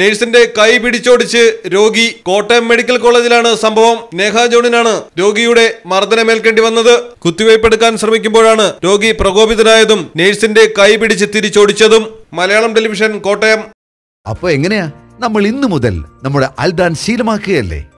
നഴ്സിന്റെ കൈ പിടിച്ചോടിച്ച് രോഗി കോട്ടയം മെഡിക്കൽ കോളേജിലാണ് സംഭവം നേഹ ജോണിനാണ് രോഗിയുടെ മർദ്ദനമേൽക്കേണ്ടി വന്നത് കുത്തിവയ്പ്പെടുക്കാൻ ശ്രമിക്കുമ്പോഴാണ് രോഗി പ്രകോപിതനായതും നഴ്സിന്റെ കൈ പിടിച്ച് തിരിച്ചോടിച്ചതും മലയാളം ടെലിവിഷൻ കോട്ടയം അപ്പൊ എങ്ങനെയാ നമ്മൾ ഇന്നു മുതൽ നമ്മുടെ അൽദാൻ ശീലമാക്കുകയല്ലേ